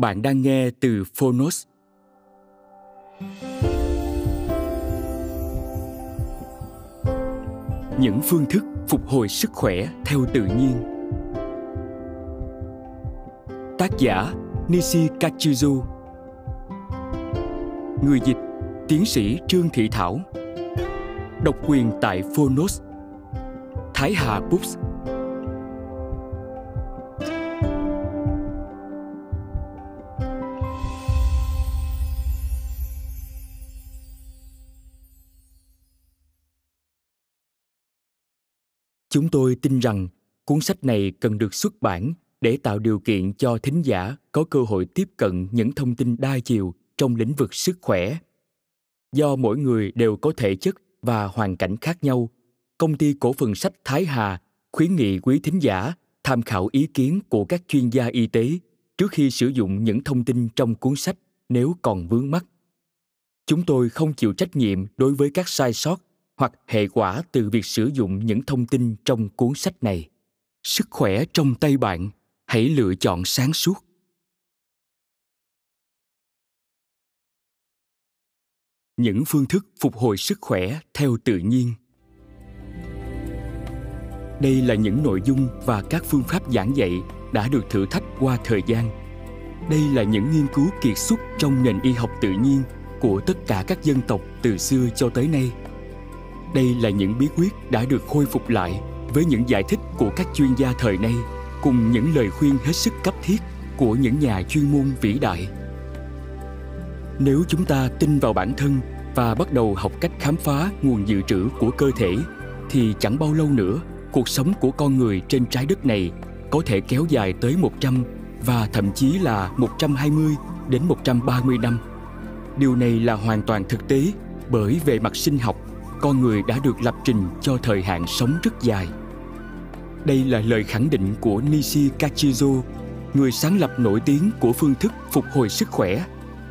Bạn đang nghe từ Phonos. Những phương thức phục hồi sức khỏe theo tự nhiên. Tác giả Nishi Kachizu. Người dịch Tiến sĩ Trương Thị Thảo. Độc quyền tại Phonos. Thái Hà Books Chúng tôi tin rằng cuốn sách này cần được xuất bản để tạo điều kiện cho thính giả có cơ hội tiếp cận những thông tin đa chiều trong lĩnh vực sức khỏe. Do mỗi người đều có thể chất và hoàn cảnh khác nhau, công ty cổ phần sách Thái Hà khuyến nghị quý thính giả tham khảo ý kiến của các chuyên gia y tế trước khi sử dụng những thông tin trong cuốn sách nếu còn vướng mắt. Chúng tôi không chịu trách nhiệm đối với các sai sót hoặc hệ quả từ việc sử dụng những thông tin trong cuốn sách này sức khỏe trong tay bạn hãy lựa chọn sáng suốt những phương thức phục hồi sức khỏe theo tự nhiên đây là những nội dung và các phương pháp giảng dạy đã được thử thách qua thời gian đây là những nghiên cứu kiệt xuất trong nền y học tự nhiên của tất cả các dân tộc từ xưa cho tới nay đây là những bí quyết đã được khôi phục lại với những giải thích của các chuyên gia thời nay cùng những lời khuyên hết sức cấp thiết của những nhà chuyên môn vĩ đại. Nếu chúng ta tin vào bản thân và bắt đầu học cách khám phá nguồn dự trữ của cơ thể thì chẳng bao lâu nữa cuộc sống của con người trên trái đất này có thể kéo dài tới 100 và thậm chí là 120 đến 130 năm. Điều này là hoàn toàn thực tế bởi về mặt sinh học con người đã được lập trình cho thời hạn sống rất dài. Đây là lời khẳng định của Nishi Kachizo, người sáng lập nổi tiếng của phương thức phục hồi sức khỏe,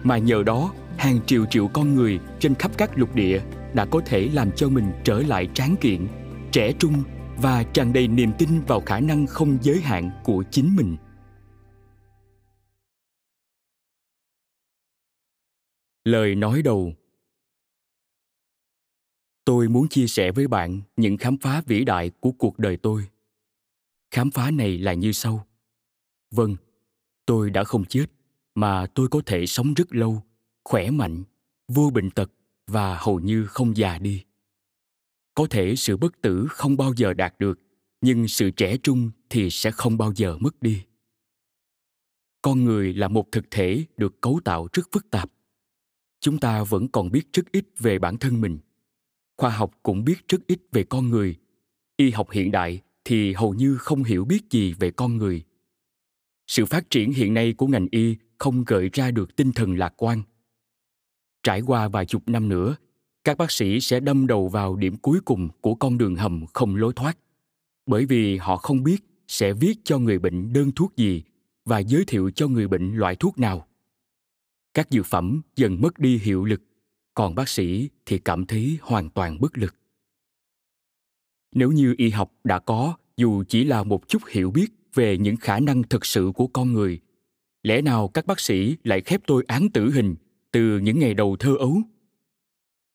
mà nhờ đó hàng triệu triệu con người trên khắp các lục địa đã có thể làm cho mình trở lại tráng kiện, trẻ trung và tràn đầy niềm tin vào khả năng không giới hạn của chính mình. Lời nói đầu tôi muốn chia sẻ với bạn những khám phá vĩ đại của cuộc đời tôi khám phá này là như sau vâng tôi đã không chết mà tôi có thể sống rất lâu khỏe mạnh vô bệnh tật và hầu như không già đi có thể sự bất tử không bao giờ đạt được nhưng sự trẻ trung thì sẽ không bao giờ mất đi con người là một thực thể được cấu tạo rất phức tạp chúng ta vẫn còn biết rất ít về bản thân mình khoa học cũng biết rất ít về con người y học hiện đại thì hầu như không hiểu biết gì về con người sự phát triển hiện nay của ngành y không gợi ra được tinh thần lạc quan trải qua vài chục năm nữa các bác sĩ sẽ đâm đầu vào điểm cuối cùng của con đường hầm không lối thoát bởi vì họ không biết sẽ viết cho người bệnh đơn thuốc gì và giới thiệu cho người bệnh loại thuốc nào các dược phẩm dần mất đi hiệu lực còn bác sĩ thì cảm thấy hoàn toàn bất lực nếu như y học đã có dù chỉ là một chút hiểu biết về những khả năng thực sự của con người lẽ nào các bác sĩ lại khép tôi án tử hình từ những ngày đầu thơ ấu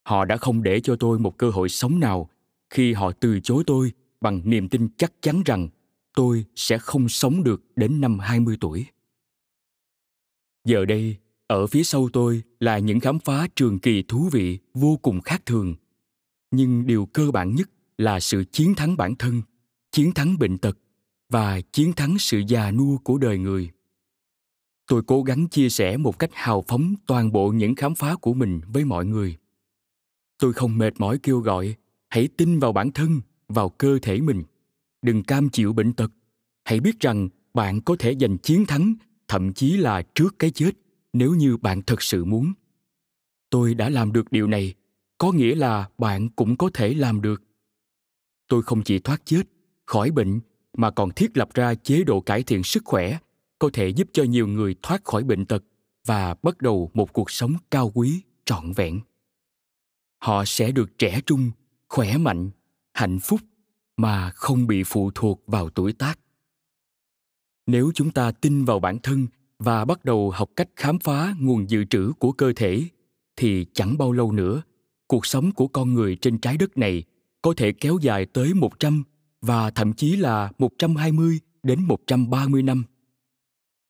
họ đã không để cho tôi một cơ hội sống nào khi họ từ chối tôi bằng niềm tin chắc chắn rằng tôi sẽ không sống được đến năm 20 tuổi. Giờ đây, ở phía sau tôi là những khám phá trường kỳ thú vị vô cùng khác thường nhưng điều cơ bản nhất là sự chiến thắng bản thân chiến thắng bệnh tật và chiến thắng sự già nua của đời người tôi cố gắng chia sẻ một cách hào phóng toàn bộ những khám phá của mình với mọi người tôi không mệt mỏi kêu gọi hãy tin vào bản thân vào cơ thể mình đừng cam chịu bệnh tật hãy biết rằng bạn có thể giành chiến thắng thậm chí là trước cái chết nếu như bạn thật sự muốn tôi đã làm được điều này có nghĩa là bạn cũng có thể làm được tôi không chỉ thoát chết khỏi bệnh mà còn thiết lập ra chế độ cải thiện sức khỏe có thể giúp cho nhiều người thoát khỏi bệnh tật và bắt đầu một cuộc sống cao quý trọn vẹn họ sẽ được trẻ trung khỏe mạnh hạnh phúc mà không bị phụ thuộc vào tuổi tác nếu chúng ta tin vào bản thân và bắt đầu học cách khám phá nguồn dự trữ của cơ thể thì chẳng bao lâu nữa cuộc sống của con người trên trái đất này có thể kéo dài tới 100 và thậm chí là 120 đến 130 năm.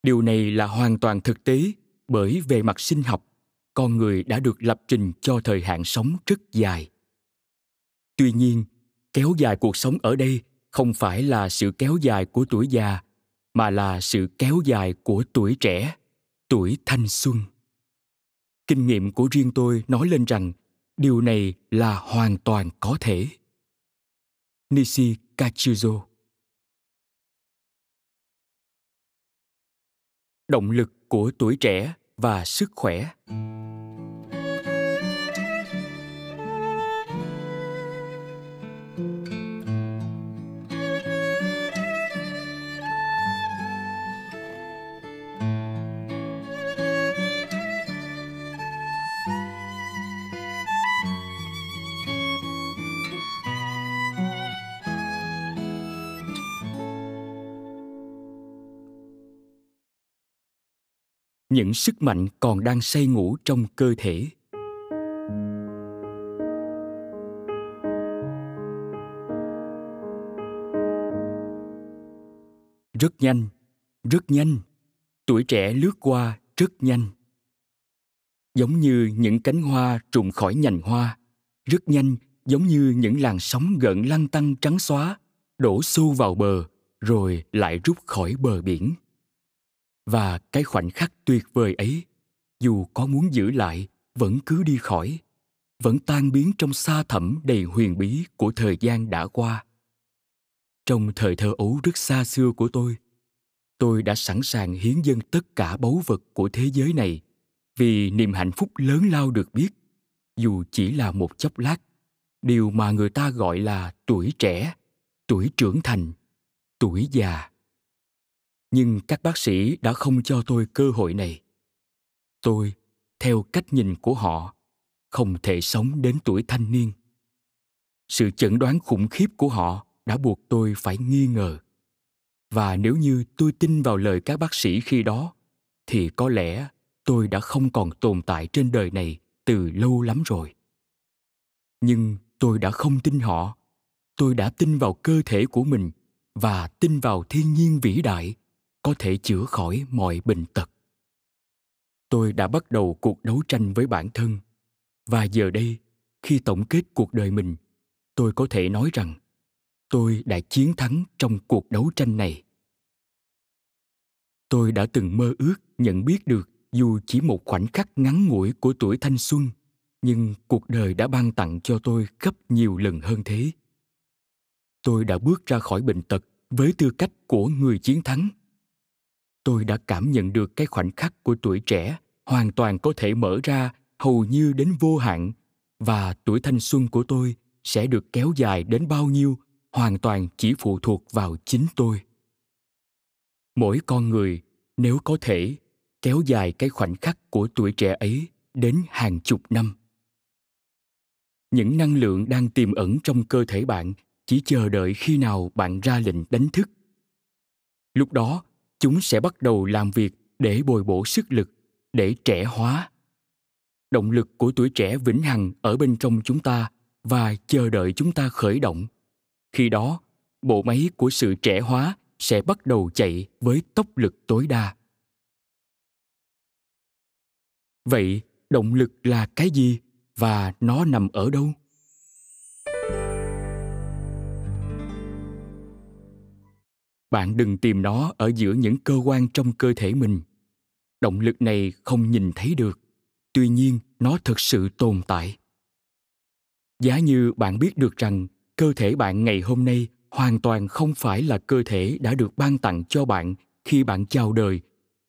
Điều này là hoàn toàn thực tế bởi về mặt sinh học, con người đã được lập trình cho thời hạn sống rất dài. Tuy nhiên, kéo dài cuộc sống ở đây không phải là sự kéo dài của tuổi già mà là sự kéo dài của tuổi trẻ tuổi thanh xuân kinh nghiệm của riêng tôi nói lên rằng điều này là hoàn toàn có thể nishi kachuzo động lực của tuổi trẻ và sức khỏe những sức mạnh còn đang say ngủ trong cơ thể rất nhanh rất nhanh tuổi trẻ lướt qua rất nhanh giống như những cánh hoa trùng khỏi nhành hoa rất nhanh giống như những làn sóng gợn lăn tăn trắng xóa đổ xô vào bờ rồi lại rút khỏi bờ biển và cái khoảnh khắc tuyệt vời ấy dù có muốn giữ lại vẫn cứ đi khỏi vẫn tan biến trong xa thẳm đầy huyền bí của thời gian đã qua trong thời thơ ấu rất xa xưa của tôi tôi đã sẵn sàng hiến dâng tất cả báu vật của thế giới này vì niềm hạnh phúc lớn lao được biết dù chỉ là một chốc lát điều mà người ta gọi là tuổi trẻ tuổi trưởng thành tuổi già nhưng các bác sĩ đã không cho tôi cơ hội này tôi theo cách nhìn của họ không thể sống đến tuổi thanh niên sự chẩn đoán khủng khiếp của họ đã buộc tôi phải nghi ngờ và nếu như tôi tin vào lời các bác sĩ khi đó thì có lẽ tôi đã không còn tồn tại trên đời này từ lâu lắm rồi nhưng tôi đã không tin họ tôi đã tin vào cơ thể của mình và tin vào thiên nhiên vĩ đại có thể chữa khỏi mọi bệnh tật tôi đã bắt đầu cuộc đấu tranh với bản thân và giờ đây khi tổng kết cuộc đời mình tôi có thể nói rằng tôi đã chiến thắng trong cuộc đấu tranh này tôi đã từng mơ ước nhận biết được dù chỉ một khoảnh khắc ngắn ngủi của tuổi thanh xuân nhưng cuộc đời đã ban tặng cho tôi gấp nhiều lần hơn thế tôi đã bước ra khỏi bệnh tật với tư cách của người chiến thắng tôi đã cảm nhận được cái khoảnh khắc của tuổi trẻ hoàn toàn có thể mở ra hầu như đến vô hạn và tuổi thanh xuân của tôi sẽ được kéo dài đến bao nhiêu hoàn toàn chỉ phụ thuộc vào chính tôi mỗi con người nếu có thể kéo dài cái khoảnh khắc của tuổi trẻ ấy đến hàng chục năm những năng lượng đang tiềm ẩn trong cơ thể bạn chỉ chờ đợi khi nào bạn ra lệnh đánh thức lúc đó chúng sẽ bắt đầu làm việc để bồi bổ sức lực để trẻ hóa động lực của tuổi trẻ vĩnh hằng ở bên trong chúng ta và chờ đợi chúng ta khởi động khi đó bộ máy của sự trẻ hóa sẽ bắt đầu chạy với tốc lực tối đa vậy động lực là cái gì và nó nằm ở đâu bạn đừng tìm nó ở giữa những cơ quan trong cơ thể mình động lực này không nhìn thấy được tuy nhiên nó thực sự tồn tại giá như bạn biết được rằng cơ thể bạn ngày hôm nay hoàn toàn không phải là cơ thể đã được ban tặng cho bạn khi bạn chào đời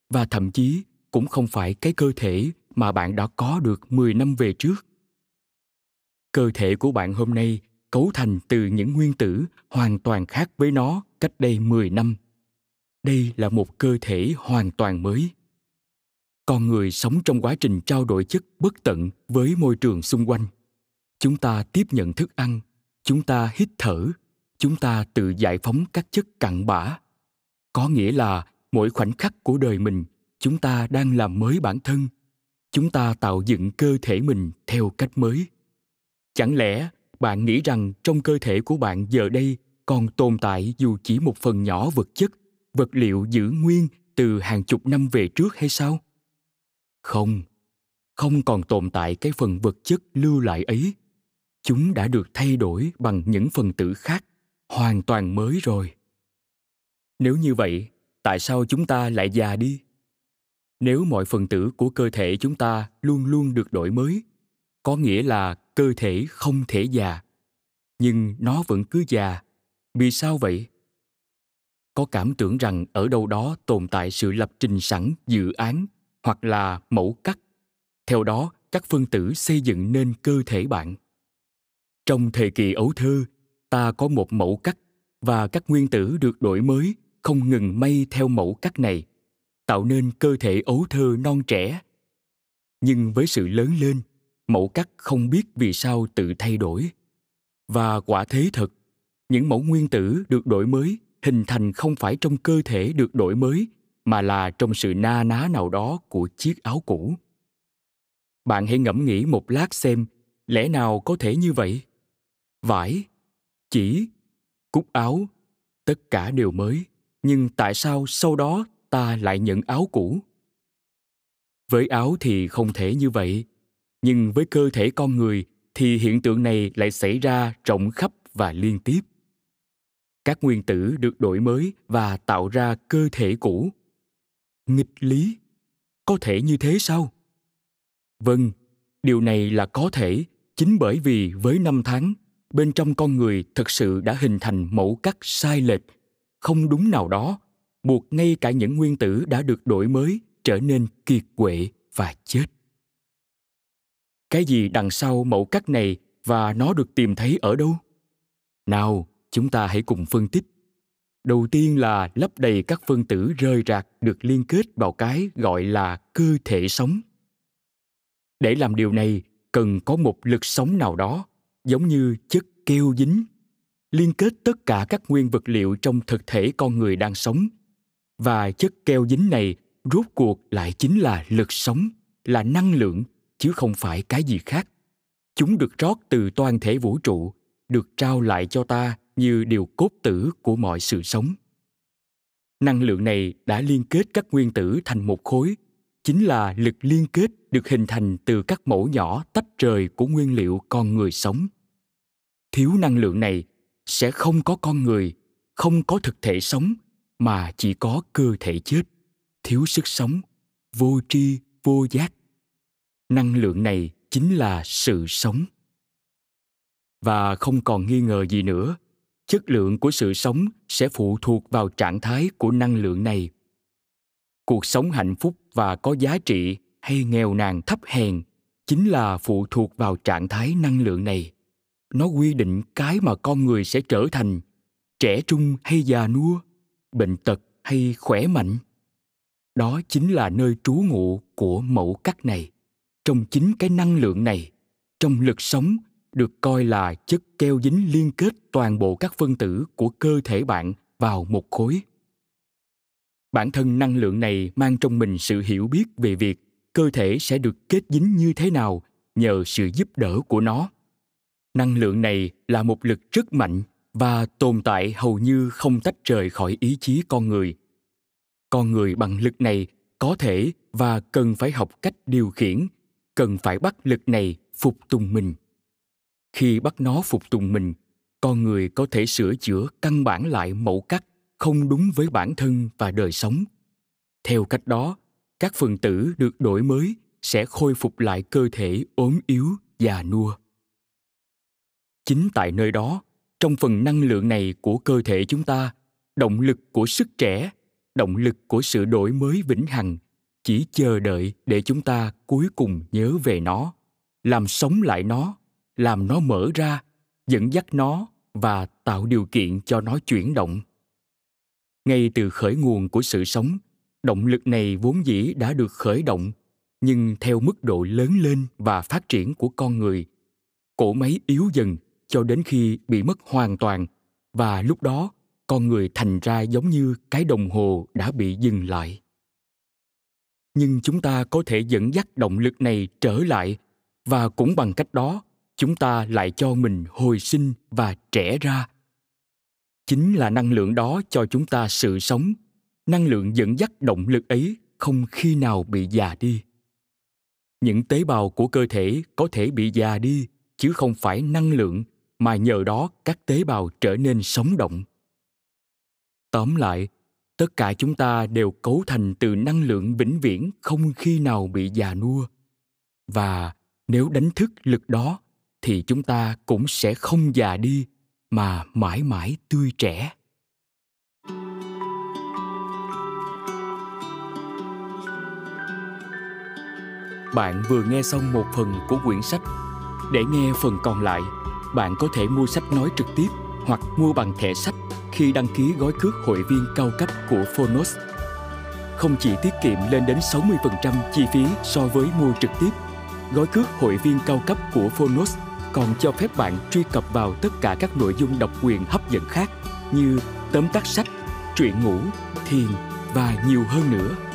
và thậm chí cũng không phải cái cơ thể mà bạn đã có được 10 năm về trước. Cơ thể của bạn hôm nay cấu thành từ những nguyên tử hoàn toàn khác với nó cách đây 10 năm. Đây là một cơ thể hoàn toàn mới. Con người sống trong quá trình trao đổi chất bất tận với môi trường xung quanh. Chúng ta tiếp nhận thức ăn, chúng ta hít thở, chúng ta tự giải phóng các chất cặn bã. Có nghĩa là mỗi khoảnh khắc của đời mình, chúng ta đang làm mới bản thân. Chúng ta tạo dựng cơ thể mình theo cách mới. Chẳng lẽ bạn nghĩ rằng trong cơ thể của bạn giờ đây còn tồn tại dù chỉ một phần nhỏ vật chất vật liệu giữ nguyên từ hàng chục năm về trước hay sao không không còn tồn tại cái phần vật chất lưu lại ấy chúng đã được thay đổi bằng những phần tử khác hoàn toàn mới rồi nếu như vậy tại sao chúng ta lại già đi nếu mọi phần tử của cơ thể chúng ta luôn luôn được đổi mới có nghĩa là cơ thể không thể già nhưng nó vẫn cứ già vì sao vậy có cảm tưởng rằng ở đâu đó tồn tại sự lập trình sẵn dự án hoặc là mẫu cắt theo đó các phân tử xây dựng nên cơ thể bạn trong thời kỳ ấu thơ ta có một mẫu cắt và các nguyên tử được đổi mới không ngừng may theo mẫu cắt này tạo nên cơ thể ấu thơ non trẻ nhưng với sự lớn lên mẫu cắt không biết vì sao tự thay đổi và quả thế thật những mẫu nguyên tử được đổi mới hình thành không phải trong cơ thể được đổi mới mà là trong sự na ná nào đó của chiếc áo cũ bạn hãy ngẫm nghĩ một lát xem lẽ nào có thể như vậy vải chỉ cúc áo tất cả đều mới nhưng tại sao sau đó ta lại nhận áo cũ với áo thì không thể như vậy nhưng với cơ thể con người thì hiện tượng này lại xảy ra rộng khắp và liên tiếp các nguyên tử được đổi mới và tạo ra cơ thể cũ nghịch lý có thể như thế sao vâng điều này là có thể chính bởi vì với năm tháng bên trong con người thực sự đã hình thành mẫu cắt sai lệch không đúng nào đó buộc ngay cả những nguyên tử đã được đổi mới trở nên kiệt quệ và chết cái gì đằng sau mẫu cắt này và nó được tìm thấy ở đâu nào chúng ta hãy cùng phân tích đầu tiên là lấp đầy các phân tử rơi rạc được liên kết vào cái gọi là cơ thể sống để làm điều này cần có một lực sống nào đó giống như chất keo dính liên kết tất cả các nguyên vật liệu trong thực thể con người đang sống và chất keo dính này rốt cuộc lại chính là lực sống là năng lượng chứ không phải cái gì khác chúng được rót từ toàn thể vũ trụ được trao lại cho ta như điều cốt tử của mọi sự sống năng lượng này đã liên kết các nguyên tử thành một khối chính là lực liên kết được hình thành từ các mẫu nhỏ tách rời của nguyên liệu con người sống thiếu năng lượng này sẽ không có con người không có thực thể sống mà chỉ có cơ thể chết thiếu sức sống vô tri vô giác năng lượng này chính là sự sống và không còn nghi ngờ gì nữa chất lượng của sự sống sẽ phụ thuộc vào trạng thái của năng lượng này cuộc sống hạnh phúc và có giá trị hay nghèo nàn thấp hèn chính là phụ thuộc vào trạng thái năng lượng này nó quy định cái mà con người sẽ trở thành trẻ trung hay già nua bệnh tật hay khỏe mạnh đó chính là nơi trú ngụ của mẫu cắt này trong chính cái năng lượng này trong lực sống được coi là chất keo dính liên kết toàn bộ các phân tử của cơ thể bạn vào một khối bản thân năng lượng này mang trong mình sự hiểu biết về việc cơ thể sẽ được kết dính như thế nào nhờ sự giúp đỡ của nó năng lượng này là một lực rất mạnh và tồn tại hầu như không tách rời khỏi ý chí con người con người bằng lực này có thể và cần phải học cách điều khiển cần phải bắt lực này phục tùng mình khi bắt nó phục tùng mình con người có thể sửa chữa căn bản lại mẫu cắt không đúng với bản thân và đời sống theo cách đó các phần tử được đổi mới sẽ khôi phục lại cơ thể ốm yếu già nua chính tại nơi đó trong phần năng lượng này của cơ thể chúng ta động lực của sức trẻ động lực của sự đổi mới vĩnh hằng chỉ chờ đợi để chúng ta cuối cùng nhớ về nó làm sống lại nó làm nó mở ra dẫn dắt nó và tạo điều kiện cho nó chuyển động ngay từ khởi nguồn của sự sống động lực này vốn dĩ đã được khởi động nhưng theo mức độ lớn lên và phát triển của con người cỗ máy yếu dần cho đến khi bị mất hoàn toàn và lúc đó con người thành ra giống như cái đồng hồ đã bị dừng lại nhưng chúng ta có thể dẫn dắt động lực này trở lại và cũng bằng cách đó chúng ta lại cho mình hồi sinh và trẻ ra chính là năng lượng đó cho chúng ta sự sống năng lượng dẫn dắt động lực ấy không khi nào bị già đi những tế bào của cơ thể có thể bị già đi chứ không phải năng lượng mà nhờ đó các tế bào trở nên sống động tóm lại tất cả chúng ta đều cấu thành từ năng lượng vĩnh viễn không khi nào bị già nua và nếu đánh thức lực đó thì chúng ta cũng sẽ không già đi mà mãi mãi tươi trẻ bạn vừa nghe xong một phần của quyển sách để nghe phần còn lại bạn có thể mua sách nói trực tiếp hoặc mua bằng thẻ sách khi đăng ký gói cước hội viên cao cấp của Phonos. Không chỉ tiết kiệm lên đến 60% chi phí so với mua trực tiếp, gói cước hội viên cao cấp của Phonos còn cho phép bạn truy cập vào tất cả các nội dung độc quyền hấp dẫn khác như tóm tắt sách, truyện ngủ, thiền và nhiều hơn nữa.